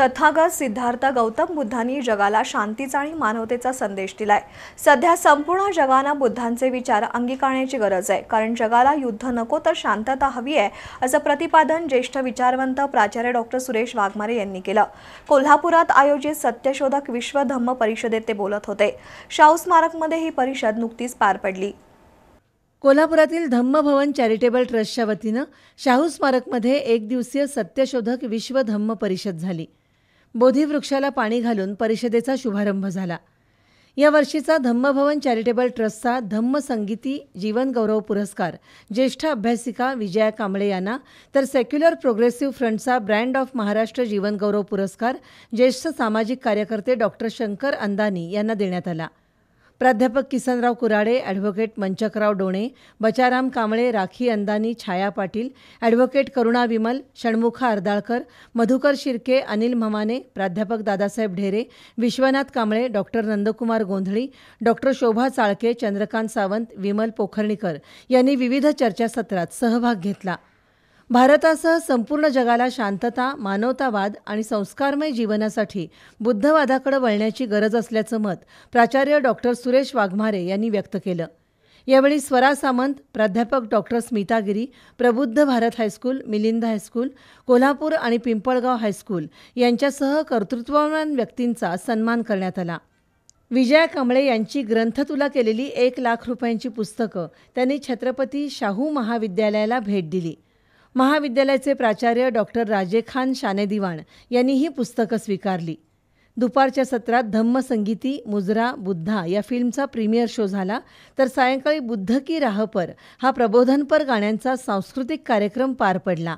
तथागत सिद्धार्थ गौतम बुद्धांनी जगाला शांतीचा आणि मानवतेचा संदेश दिलाय सध्या संपूर्ण जगानं बुद्धांचे विचार अंगीकारण्याची गरज आहे कारण जगाला युद्ध नको तर शांतता हवी आहे असं प्रतिपादन ज्येष्ठ विचारवंत प्राचार्य डॉक्टर सुरेश वाघमारे यांनी केलं कोल्हापुरात आयोजित सत्यशोधक विश्व धम्म परिषदेत ते बोलत होते शाहू स्मारकमध्ये ही परिषद नुकतीच पार पडली कोल्हापुरातील धम्म भवन चॅरिटेबल ट्रस्टच्या वतीनं शाहू स्मारकमध्ये एक दिवसीय सत्यशोधक विश्व धम्म परिषद झाली बोधीवृक्षाला पाणी घालून परिषदेचा शुभारंभ झाला या वर्षीचा धम्मभवन चॅरिटेबल ट्रस्टचा धम्म संगीती जीवनगौरव पुरस्कार ज्येष्ठ अभ्यासिका विजया कांबळे यांना तर सेक्युलर प्रोग्रेसिव्ह फ्रंटचा ब्रँड ऑफ महाराष्ट्र जीवनगौरव पुरस्कार ज्येष्ठ सामाजिक कार्यकर्ते डॉक्टर शंकर अंदानी यांना देण्यात आला प्राध्यापक किसनराव कुराडे ॲडव्होकेट मंचकराव डोणे बचाराम कांबळे राखी अंदानी छाया पाटील ॲडव्होकेट करुणा विमल षण्मुखा अर्दाळकर मधुकर शिर्के अनिल ममाने प्राध्यापक दादासाहेब ढेरे विश्वनाथ कांबळे डॉक्टर नंदकुमार गोंधळी डॉक्टर शोभा चाळके चंद्रकांत सावंत विमल पोखर्णीकर यांनी विविध चर्चासत्रात सहभाग घेतला भारतासह संपूर्ण जगाला शांतता मानवतावाद आणि संस्कारमय जीवनासाठी बुद्धवादाकडे वळण्याची गरज असल्याचं मत प्राचार्य डॉक्टर सुरेश वाघमारे यांनी व्यक्त केलं यावेळी स्वरा सामंत प्राध्यापक doctor Smita Giri Prabuddh Bharat high school Milind high school Kolhapur आणि पिंपळगाव हायस्कूल यांच्यासह कर्तृत्ववान व्यक्तींचा सन्मान करण्यात आला विजया कांबळे यांची ग्रंथ तुला केलेली एक लाख रुपयांची पुस्तकं त्यांनी छत्रपती शाहू महाविद्यालयाला भेट दिली महाविद्यालयाचे प्राचार्य डॉक्टर राजे खान शानेदिवाण यांनी ही पुस्तकं स्वीकारली दुपारच्या सत्रात धम्म संगीती मुजरा बुद्धा या फिल्मचा प्रीमियर शो झाला तर सायंकाळी बुद्ध की राहपर हा प्रबोधनपर गाण्यांचा सांस्कृतिक कार्यक्रम पार पडला